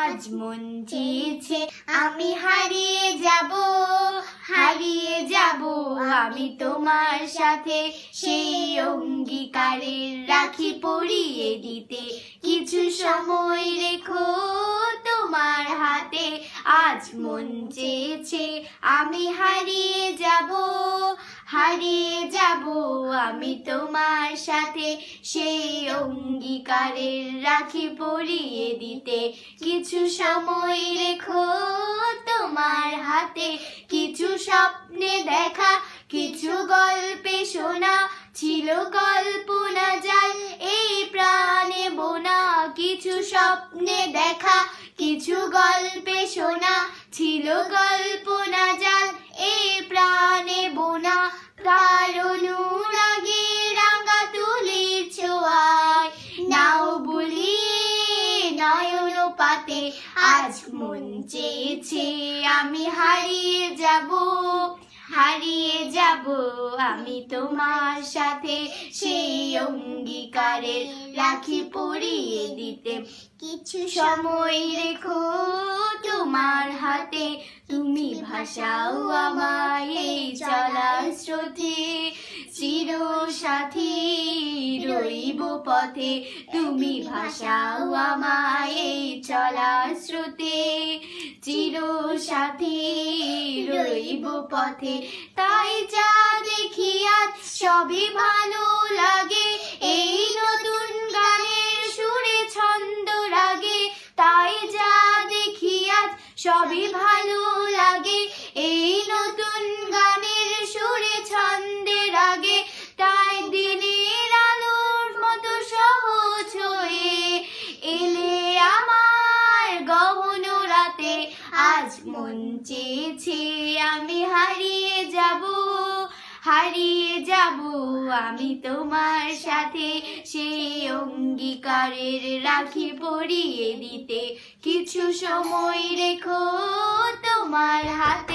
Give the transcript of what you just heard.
আজ মন চেয়েছে আমি হারিয়ে যাব হারিয়ে যাব আমি তোমার সাথে সেই অঙ্গীকারের রাখি পরিয়ে দিতে কিছু সময় রেখো তোমার হাতে আজ মন চেয়েছে আমি হারিয়ে যাব হারিয়ে যাব আমি তোমার সাথে সেই অঙ্গীকারের রাখি পরিয়ে দিতে কিছু সময় রেখো তোমার হাতে কিছু স্বপ্নে দেখা কিছু গল্পে শোনা ছিল কল্পনা যাই এই প্রাণে বোনা কিছু স্বপ্নে দেখা কিছু গল্পে শোনা ছিল গল্প আজ মন চেয়েছে আমি হারিয়ে যাব হারিয়ে যাব আমি তোমার সাথে সেই অঙ্গীকারে রাখি পরিয়ে দিতে কিছু সময় রেখো তোমার হাতে তুমি ভাষাও আমার এই চলার শ্রুতি চির সাথী রইব পথে তুমি ভাষাও আমার এই চলার স্রোতে চির সাথী রইব পথে তাই যা দেখি আজ সবই ভালো লাগে এই নতুন গানের সুরে ছন্দ রাগে তাই যা দেখি আজ সবই ভালো আজ মন চেয়েছে আমি হারিয়ে যাব হারিয়ে যাব আমি তোমার সাথে সেই অঙ্গীকারের রাখি পরিয়ে দিতে কিছু সময় রেখো তোমার হাতে